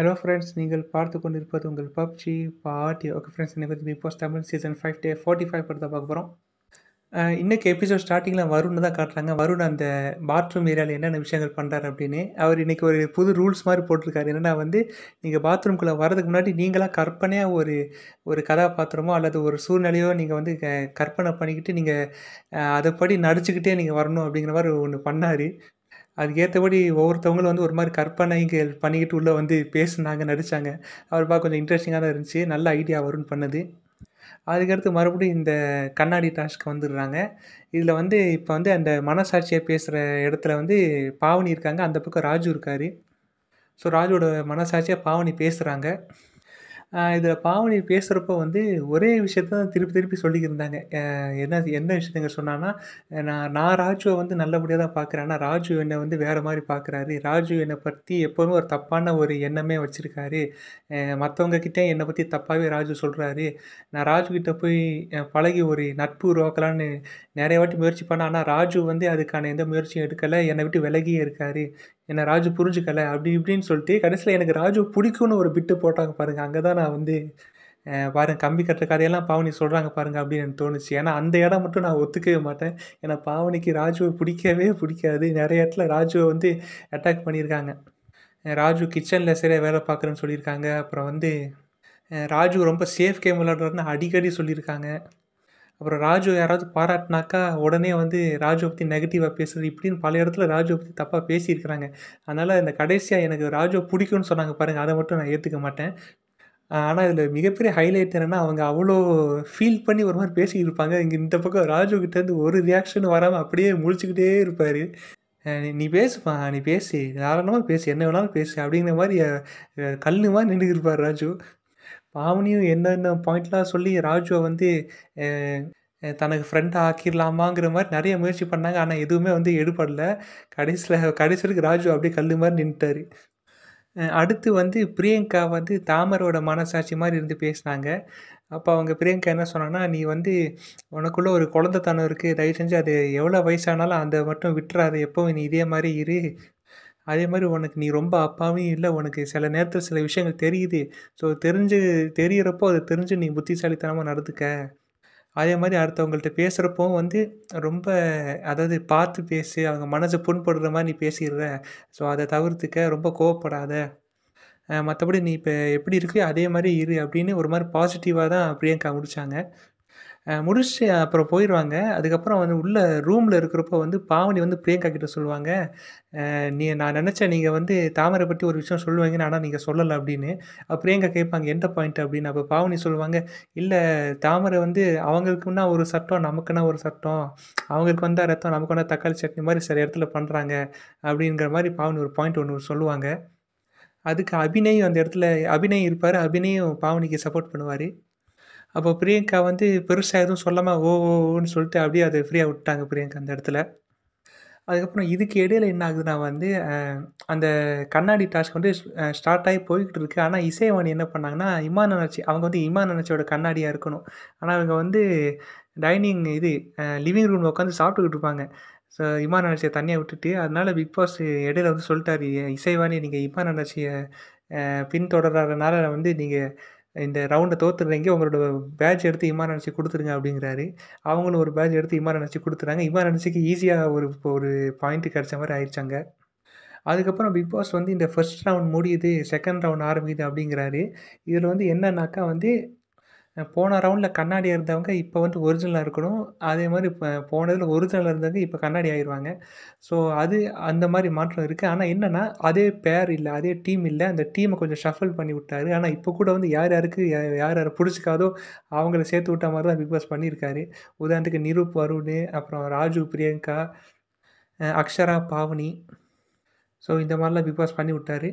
hello friends நீங்கள் பார்த்து கொண்டிருப்பது உங்கள் பப்ஜி பார்ட்டி ஓகே ஃப்ரெண்ட்ஸ் எனக்கு வந்து Bigg Boss Tamil season five day forty five படத்தை பார்க்க போகிறோம் இன்றைக்கி எபிசோட் ஸ்டார்டிங்கில் வருண் தான் காட்டுறாங்க வருண் அந்த பாத்ரூம் ஏரியாவில் என்னென்ன விஷயங்கள் பண்ணுறாரு அப்படின்னு அவர் இன்றைக்கி ஒரு புது ரூல்ஸ் மாதிரி போட்டிருக்காரு என்னென்னா வந்து நீங்கள் பாத்ரூம்குள்ளே வரதுக்கு முன்னாடி நீங்களாம் கற்பனையாக ஒரு ஒரு கதாபாத்திரமோ அல்லது ஒரு சூழ்நிலையோ நீங்கள் வந்து கற்பனை பண்ணிக்கிட்டு நீங்கள் அதைப்படி நடிச்சுக்கிட்டே நீங்கள் வரணும் அப்படிங்கிற மாதிரி ஒன்று பண்ணார் அதுக்கேற்றபடி ஒவ்வொருத்தவங்களும் வந்து ஒரு மாதிரி கற்பனைகள் பண்ணிக்கிட்டு உள்ளே வந்து பேசுனாங்க நடித்தாங்க அவர் பார்க்க கொஞ்சம் இன்ட்ரெஸ்டிங்காக தான் இருந்துச்சு நல்ல ஐடியா வரும்னு பண்ணுது அதுக்கடுத்து மறுபடியும் இந்த கண்ணாடி டாஸ்க்கு வந்துடுறாங்க இதில் வந்து இப்போ வந்து அந்த மனசாட்சியை பேசுகிற இடத்துல வந்து பாவனி இருக்காங்க அந்த பக்கம் ராஜு இருக்கார் ஸோ ராஜுவோட மனசாட்சியாக பாவனி பேசுகிறாங்க இதில் பாவனி பேசுகிறப்போ வந்து ஒரே விஷயத்த திருப்பி திருப்பி சொல்லியிருந்தாங்க என்ன என்ன விஷயத்தங்க சொன்னான்னா நான் நான் ராஜுவை வந்து நல்லபடியாக தான் பார்க்குறேன் ஆனால் ராஜு என்னை வந்து வேறு மாதிரி பார்க்குறாரு ராஜு என்னை பற்றி எப்போதும் ஒரு தப்பான ஒரு எண்ணமே வச்சுருக்காரு மற்றவங்கக்கிட்டே என்னை பற்றி தப்பாகவே ராஜு சொல்கிறாரு நான் ராஜுக்கிட்ட போய் பழகி ஒரு நட்பு உருவாக்கலான்னு நிறைய வாட்டி முயற்சி பண்ணேன் ஆனால் ராஜு வந்து அதுக்கான எந்த முயற்சியும் எடுக்கலை என்னை விட்டு விலகியே இருக்கார் என்னை ராஜு புரிஞ்சுக்கலை அப்படி இப்படின்னு சொல்லிட்டு கடைசியில் எனக்கு ராஜு பிடிக்கும்னு ஒரு பிட்டு போட்டாங்க பாருங்கள் அங்கே தான் நான் வந்து பாருங்க கம்பி கட்டுற கதையெல்லாம் பாவனி சொல்கிறாங்க பாருங்கள் அப்படின்னு எனக்கு தோணுச்சு ஏன்னா அந்த இடம் மட்டும் நான் ஒத்துக்கவே மாட்டேன் ஏன்னா பாவனிக்கு ராஜுவை பிடிக்கவே பிடிக்காது நிறைய இடத்துல ராஜுவை வந்து அட்டாக் பண்ணியிருக்காங்க ராஜு கிச்சனில் சரியாக வேலை பார்க்குறேன்னு சொல்லியிருக்காங்க அப்புறம் வந்து ராஜு ரொம்ப சேஃப் கேம் விளாடுறாருன்னு அடிக்கடி சொல்லியிருக்காங்க அப்புறம் ராஜு யாராவது பாராட்டினாக்கா உடனே வந்து ராஜு பற்றி நெகட்டிவாக பேசுறது இப்படின்னு பல இடத்துல ராஜு பற்றி தப்பாக பேசியிருக்கிறாங்க அதனால் இந்த கடைசியாக எனக்கு ராஜு பிடிக்கும்னு சொன்னாங்க பாருங்கள் அதை மட்டும் நான் ஏற்றுக்க மாட்டேன் ஆனால் இதில் மிகப்பெரிய ஹைலைட் என்னென்னா அவங்க அவ்வளோ ஃபீல் பண்ணி ஒரு மாதிரி பேசிக்கிட்டு இருப்பாங்க இங்கே இந்த பக்கம் ராஜுக்கிட்டேருந்து ஒரு ரியாக்ஷன் வராமல் அப்படியே முழிச்சுக்கிட்டே இருப்பார் நீ பேசுப்பா நீ பேசி தாராளமாக பேசு என்ன வேணாலும் பேசு அப்படிங்கிற மாதிரி கல் மாதிரி நின்றுக்கிருப்பார் ராஜு பாவனியும் என்னென்ன பாயிண்ட்லாம் சொல்லி ராஜுவை வந்து தனக்கு ஃப்ரெண்டாக ஆக்கிடலாமாங்கிற மாதிரி நிறைய முயற்சி பண்ணாங்க ஆனால் எதுவுமே வந்து எடுபடல கடைசியில் கடைசி ராஜு அப்படியே கல் மாதிரி நின்றுட்டார் அடுத்து வந்து பிரியங்கா வந்து தாமரோட மனசாட்சி மாதிரி இருந்து பேசினாங்க அப்போ அவங்க பிரியங்கா என்ன சொன்னாங்கன்னா நீ வந்து உனக்குள்ளே ஒரு தனம் இருக்குது தயவு செஞ்சு அது எவ்வளோ வயசானாலும் அதை மட்டும் விட்டுறாது எப்போவும் நீ இதே மாதிரி இரு அதே மாதிரி உனக்கு நீ ரொம்ப அப்பாவும் இல்லை உனக்கு சில நேரத்தில் சில விஷயங்கள் தெரியுது ஸோ தெரிஞ்சு தெரியிறப்போ அதை தெரிஞ்சு நீ புத்திசாலித்தனமாக நடந்துக்க அதே மாதிரி அடுத்தவங்கள்ட்ட பேசுகிறப்போ வந்து ரொம்ப அதாவது பார்த்து பேசி அவங்க மனசை புண்படுற மாதிரி நீ பேசிடுற ஸோ அதை தவிர்த்துக்க ரொம்ப கோவப்படாத மற்றபடி நீ இப்போ எப்படி இருக்கு அதே மாதிரி இரு அப்படின்னு ஒரு மாதிரி பாசிட்டிவாக தான் பிரியங்கா முடித்தாங்க முடிச்சு அப்புறம் போயிடுவாங்க அதுக்கப்புறம் வந்து உள்ள ரூமில் இருக்கிறப்போ வந்து பாவனி வந்து பிரியங்கா கிட்ட சொல்லுவாங்க நீ நான் நினச்சேன் நீங்கள் வந்து தாமரை பற்றி ஒரு விஷயம் சொல்லுவாங்கன்னு ஆனால் நீங்கள் சொல்லலை அப்படின்னு பிரியங்கா கேட்பாங்க எந்த பாயிண்ட் அப்படின்னு அப்போ பாவனி சொல்லுவாங்க இல்லை தாமரை வந்து அவங்களுக்குன்னா ஒரு சட்டம் நமக்குன்னா ஒரு சட்டம் அவங்களுக்கு வந்தால் ரத்தம் நமக்கு வந்தால் தக்காளி சட்னி மாதிரி சில இடத்துல பண்ணுறாங்க அப்படிங்கிற மாதிரி பாவனி ஒரு பாயிண்ட் ஒன்று சொல்லுவாங்க அதுக்கு அபிநயம் அந்த இடத்துல அபிநயம் இருப்பார் அபிநயம் பாவனிக்கு சப்போர்ட் பண்ணுவார் அப்போ பிரியங்கா வந்து பெருசாக எதுவும் சொல்லாமல் ஓ ஓன்னு சொல்லிட்டு அப்படியே அதை ஃப்ரீயாக விட்டாங்க பிரியங்கா அந்த இடத்துல அதுக்கப்புறம் இதுக்கு இடையில் என்ன ஆகுதுன்னா வந்து அந்த கண்ணாடி டாஸ்க் வந்து ஸ்டார்ட் ஆகி போய்கிட்டு இருக்குது ஆனால் இசைவாணி என்ன பண்ணாங்கன்னா இமான் அனர்ச்சி அவங்க வந்து இமான் அனர்ச்சியோட கண்ணாடியாக இருக்கணும் ஆனால் அவங்க வந்து டைனிங் இது லிவிங் ரூமில் உட்காந்து சாப்பிட்டுக்கிட்டு இருப்பாங்க ஸோ இமான் அனர்ச்சியை தனியாக விட்டுட்டு அதனால் பிக் பாஸ் இடையில வந்து சொல்லிட்டாரு இசைவாணி நீங்கள் இமான் அனர்ச்சியை பின்தொடர்றதுனால வந்து நீங்கள் இந்த ரவுண்டை தோத்துடுறீங்க உங்களோட பேட்ச் எடுத்து இமான் அனுச்சி கொடுத்துருங்க அப்படிங்கிறாரு அவங்களும் ஒரு பேட்ச் எடுத்து இமான் அனுச்சி கொடுத்துறாங்க இமான் அனுச்சிக்கு ஈஸியாக ஒரு இப்போ ஒரு பாயிண்ட் கிடச்ச மாதிரி ஆயிடுச்சாங்க அதுக்கப்புறம் பிக் பாஸ் வந்து இந்த ஃபர்ஸ்ட் ரவுண்ட் முடியுது செகண்ட் ரவுண்ட் ஆரம்பிக்குது அப்படிங்கிறாரு இதில் வந்து என்னன்னாக்கா வந்து போன ரவுண்டில் கண்ணாடி இருந்தவங்க இப்போ வந்து ஒரிஜினலாக இருக்கணும் அதே மாதிரி இப்போ போனதில் ஒரிஜினல் இருந்தவங்க இப்போ கண்ணாடி ஆயிடுவாங்க ஸோ அது அந்த மாதிரி மாற்றம் இருக்குது ஆனால் என்னென்னா அதே பேர் இல்லை அதே டீம் இல்லை அந்த டீமை கொஞ்சம் ஷஃபல் பண்ணி விட்டாரு ஆனால் இப்போ கூட வந்து யார் யாருக்கு யார் யாரை பிடிச்சிக்காதோ அவங்கள சேர்த்து விட்ட மாதிரி தான் பிக் பாஸ் பண்ணியிருக்காரு உதாரணத்துக்கு நிரூப் வருண் அப்புறம் ராஜு பிரியங்கா அக்ஷரா பாவனி ஸோ இந்த மாதிரிலாம் பிக் பாஸ் பண்ணி விட்டார்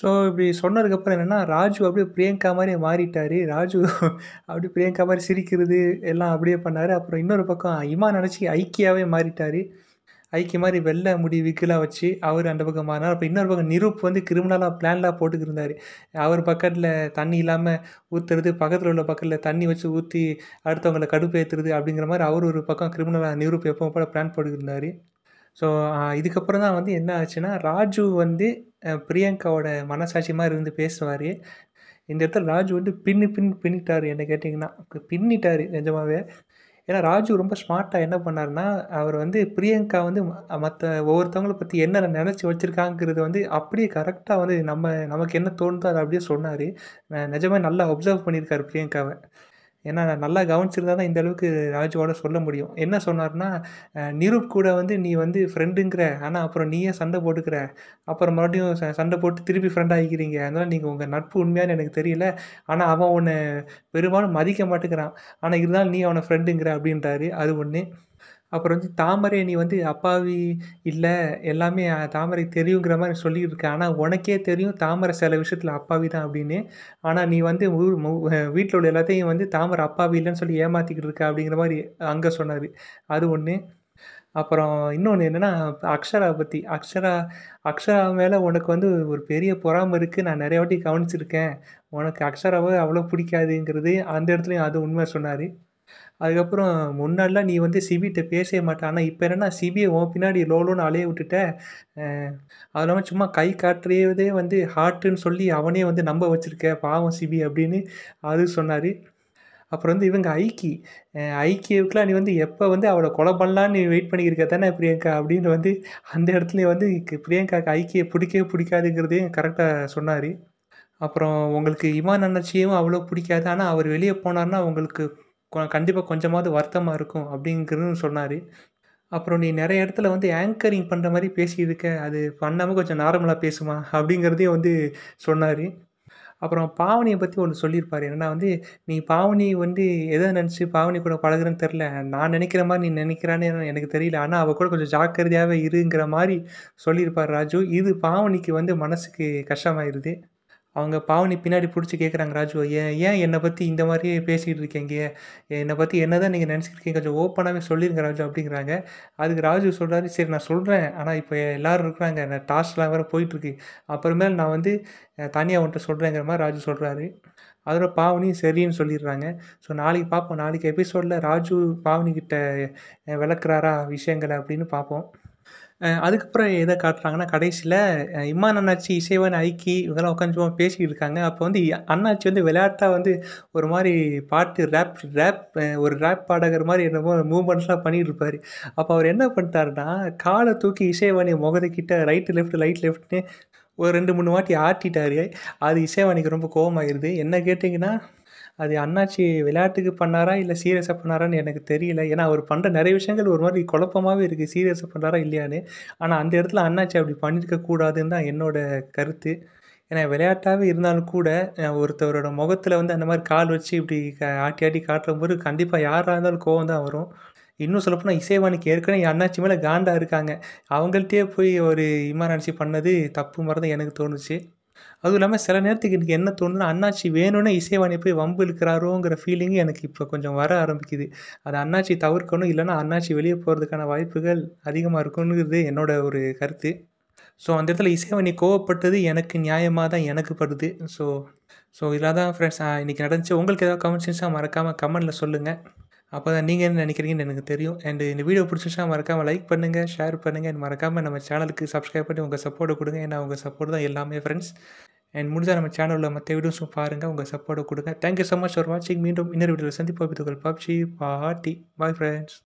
ஸோ இப்படி சொன்னதுக்கப்புறம் என்னென்னா ராஜு அப்படியே பிரியங்கா மாதிரி மாறிட்டார் ராஜு அப்படியே பிரியங்கா மாதிரி சிரிக்கிறது எல்லாம் அப்படியே பண்ணார் அப்புறம் இன்னொரு பக்கம் இமா நினச்சி ஐக்கியாவே மாறிட்டார் ஐக்கிய மாதிரி வெள்ளை முடி விக்கிலாம் வச்சு அவர் அந்த பக்கம் மாறினார் அப்புறம் இன்னொரு பக்கம் நிரூப் வந்து கிரிமினலாக பிளான்லாம் போட்டுக்கிருந்தார் அவர் பக்கத்தில் தண்ணி இல்லாமல் ஊற்றுறது பக்கத்தில் உள்ள பக்கத்தில் தண்ணி வச்சு ஊற்றி அடுத்தவங்களை கடுப்பேற்றுறது அப்படிங்கிற மாதிரி அவர் ஒரு பக்கம் கிரிமினலாக நிரூப் எப்போ போல் பிளான் போட்டுக்கிருந்தார் ஸோ இதுக்கப்புறம் தான் வந்து என்ன ஆச்சுன்னா ராஜு வந்து பிரியங்காவோட மனசாட்சி மாதிரி இருந்து பேசுவார் இந்த இடத்துல ராஜு வந்து பின்னு பின் பின்னிட்டார் என்ன கேட்டிங்கன்னா பின்னிட்டார் நிஜமாவே ஏன்னா ராஜு ரொம்ப ஸ்மார்ட்டாக என்ன பண்ணார்னா அவர் வந்து பிரியங்கா வந்து மற்ற ஒவ்வொருத்தவங்களை பற்றி என்ன நினச்சி வச்சுருக்காங்கிறது வந்து அப்படியே கரெக்டாக வந்து நம்ம நமக்கு என்ன தோணுதோ அதை அப்படியே சொன்னார் நிஜமாக நல்லா அப்சர்வ் பண்ணியிருக்கார் பிரியங்காவை ஏன்னா நல்லா கவனிச்சிருந்தா தான் இந்த அளவுக்கு ராஜுவோட சொல்ல முடியும் என்ன சொன்னார்னா நிரூப் கூட வந்து நீ வந்து ஃப்ரெண்டுங்கிற ஆனால் அப்புறம் நீயே சண்டை போட்டுக்கிற அப்புறம் மறுபடியும் சண்டை போட்டு திருப்பி ஃப்ரெண்ட் ஆகிக்கிறீங்க அதனால் நீங்கள் உங்கள் நட்பு உண்மையான்னு எனக்கு தெரியல ஆனால் அவன் உன்னை பெரும்பாலும் மதிக்க மாட்டேங்கிறான் ஆனால் இருந்தாலும் நீ அவனை ஃப்ரெண்டுங்கிற அப்படின்றாரு அது ஒன்று அப்புறம் வந்து தாமரை நீ வந்து அப்பாவி இல்லை எல்லாமே தாமரை தெரியுங்கிற மாதிரி சொல்லிகிட்டு இருக்க ஆனால் உனக்கே தெரியும் தாமரை சில விஷயத்தில் அப்பாவி தான் அப்படின்னு ஆனால் நீ வந்து வீட்டில் உள்ள எல்லாத்தையும் வந்து தாமரை அப்பாவி இல்லைன்னு சொல்லி ஏமாற்றிக்கிட்டு இருக்க அப்படிங்கிற மாதிரி அங்கே சொன்னார் அது ஒன்று அப்புறம் இன்னொன்று என்னென்னா அக்ஷரா பற்றி அக்ஷரா அக்ஷரா மேலே உனக்கு வந்து ஒரு பெரிய பொறாமல் இருக்குது நான் நிறைய வாட்டி கவனிச்சிருக்கேன் உனக்கு அக்ஷராவை அவ்வளோ பிடிக்காதுங்கிறது அந்த இடத்துலையும் அது உண்மை சொன்னார் அதுக்கப்புறம் முன்னாடிலாம் நீ வந்து சிபிகிட்ட பேசவே மாட்டேன் ஆனால் இப்போ என்னன்னா சிபியை உன் பின்னாடி லோலோன்னு அலைய விட்டுட்ட அது இல்லாமல் சும்மா கை காட்டுறதே வந்து ஹார்ட்டுன்னு சொல்லி அவனே வந்து நம்ப வச்சுருக்க பாவம் சிபி அப்படின்னு அது சொன்னார் அப்புறம் வந்து இவங்க ஐக்கி ஐக்கியவுக்குலாம் நீ வந்து எப்போ வந்து அவளை கொலை பண்ணலான்னு வெயிட் பண்ணியிருக்க தானே பிரியங்கா அப்படின்னு வந்து அந்த இடத்துல வந்து பிரியங்காவுக்கு ஐக்கியை பிடிக்கவே பிடிக்காதுங்கிறதையும் கரெக்டாக சொன்னார் அப்புறம் உங்களுக்கு இமான் அண்ணச்சியும் அவ்வளோ பிடிக்காது ஆனால் அவர் வெளியே போனார்னா உங்களுக்கு கண்டிப்பாக கொஞ்சமாவது வருத்தமாக இருக்கும் அப்படிங்கிறது சொன்னார் அப்புறம் நீ நிறைய இடத்துல வந்து ஆங்கரிங் பண்ணுற மாதிரி பேசியிருக்க அது பண்ணாமல் கொஞ்சம் நார்மலாக பேசுமா அப்படிங்கிறதையும் வந்து சொன்னார் அப்புறம் பாவனியை பற்றி ஒன்று சொல்லியிருப்பார் என்னன்னா வந்து நீ பாவனி வந்து எதை நினச்சி பாவனி கூட பழகுறேன்னு தெரில நான் நினைக்கிற மாதிரி நீ நினைக்கிறான்னு எனக்கு தெரியல ஆனால் அவள் கூட கொஞ்சம் ஜாக்கிரதையாகவே இருங்கிற மாதிரி சொல்லியிருப்பார் ராஜு இது பாவனிக்கு வந்து மனசுக்கு கஷ்டமாயிருது அவங்க பாவனி பின்னாடி பிடிச்சி கேட்குறாங்க ராஜு ஏன் ஏன் என்னை பற்றி இந்த மாதிரியே பேசிகிட்டு இருக்கீங்க என்னை பற்றி என்ன தான் நீங்கள் இருக்கீங்க கொஞ்சம் ஓப்பனாகவே சொல்லிடுங்க ராஜு அப்படிங்கிறாங்க அதுக்கு ராஜு சொல்கிறாரு சரி நான் சொல்கிறேன் ஆனால் இப்போ எல்லோரும் இருக்கிறாங்க நான் டாஸ்க்லாம் வேறு போயிட்டுருக்கு அப்புறமேல் நான் வந்து தனியாக அவன்கிட்ட சொல்கிறேங்கிற மாதிரி ராஜு சொல்கிறாரு அதோட பாவனியும் சரின்னு சொல்லிடுறாங்க ஸோ நாளைக்கு பார்ப்போம் நாளைக்கு எபிசோடில் ராஜு பாவனிக்கிட்ட விளக்குறாரா விஷயங்களை அப்படின்னு பார்ப்போம் அதுக்கப்புறம் எதை காட்டுறாங்கன்னா கடைசியில் இம்மான் அண்ணாச்சி இசைவன் ஐக்கி இவங்கெல்லாம் உட்காந்து சும்மா பேசிக்கிட்டு இருக்காங்க அப்போ வந்து அண்ணாச்சி வந்து விளையாட்டாக வந்து ஒரு மாதிரி பாட்டு ரேப் ரேப் ஒரு ரேப் பாடகர் மாதிரி என்னமோ மூமெண்ட்ஸ்லாம் பண்ணிகிட்டு இருப்பார் அப்போ அவர் என்ன பண்ணிட்டாருன்னா காலை தூக்கி இசைவாணி முகத்துக்கிட்ட ரைட்டு லெஃப்ட் லைட் லெஃப்ட்னு ஒரு ரெண்டு மூணு வாட்டி ஆட்டிட்டாரு அது இசைவாணிக்கு ரொம்ப கோபமாகிடுது என்ன கேட்டிங்கன்னா அது அண்ணாச்சி விளையாட்டுக்கு பண்ணாரா இல்லை சீரியஸாக பண்ணாரான்னு எனக்கு தெரியல ஏன்னா அவர் பண்ணுற நிறைய விஷயங்கள் ஒரு மாதிரி குழப்பமாகவே இருக்குது சீரியஸாக பண்ணுறாரா இல்லையான்னு ஆனால் அந்த இடத்துல அண்ணாச்சி அப்படி பண்ணியிருக்க கூடாதுன்னு தான் என்னோட கருத்து ஏன்னா விளையாட்டாகவே இருந்தாலும் கூட ஒருத்தவரோட முகத்தில் வந்து அந்த மாதிரி கால் வச்சு இப்படி ஆட்டி ஆட்டி காட்டுற போது கண்டிப்பாக யாராக இருந்தாலும் கோவம் தான் வரும் இன்னும் சொல்லப்போனால் இசைவானுக்கு ஏற்கனவே என் அண்ணாச்சி மேலே காண்டாக இருக்காங்க அவங்கள்ட்டே போய் ஒரு இம்மா நினச்சி பண்ணது தப்பு மாதிரி தான் எனக்கு தோணுச்சு அதுவும் இல்லாமல் சில நேரத்துக்கு எனக்கு என்ன தோணுதுன்னா அண்ணாச்சி வேணும்னு இசைவாணி போய் வம்பு இழுக்கிறாரோங்கிற ஃபீலிங் எனக்கு இப்போ கொஞ்சம் வர ஆரம்பிக்குது அது அண்ணாச்சி தவிர்க்கணும் இல்லைன்னா அண்ணாச்சி வெளியே போகிறதுக்கான வாய்ப்புகள் அதிகமாக இருக்குங்கிறது என்னோட ஒரு கருத்து ஸோ அந்த இடத்துல இசைவாணி கோவப்பட்டது எனக்கு நியாயமாக தான் எனக்கு படுது ஸோ ஸோ இதெல்லாம் தான் ஃப்ரெண்ட்ஸ் இன்றைக்கி நடந்துச்சு உங்களுக்கு ஏதாவது கமெண்ட்ஸ் மறக்காமல் கமெண்டில் சொல்லுங்கள் அப்போ தான் நீங்கள் என்ன நினைக்கிறீங்கன்னு எனக்கு தெரியும் அண்ட் இந்த வீடியோ பிடிச்சிச்சா மறக்காமல் லைக் பண்ணுங்கள் ஷேர் பண்ணுங்கள் அண்ட் மறக்காமல் நம்ம சேனலுக்கு சப்ஸ்கிரைப் பண்ணி உங்கள் சப்போர்ட்டை கொடுங்க ஏன்னா உங்கள் சப்போர்ட் தான் எல்லாமே ஃப்ரெண்ட்ஸ் அண்ட் முடிஞ்சால் நம்ம சேனலில் மற்ற வீடியோஸும் பாருங்கள் உங்கள் சப்போர்ட்டை கொடுங்க தேங்க்யூ ஸோ மச் ஃபார் வாட்சிங் மீண்டும் இன்னொரு வீடியோவில் சந்திப்போம் இதுகள் பப்ஜி பாட்டி பாய் ஃப்ரெண்ட்ஸ்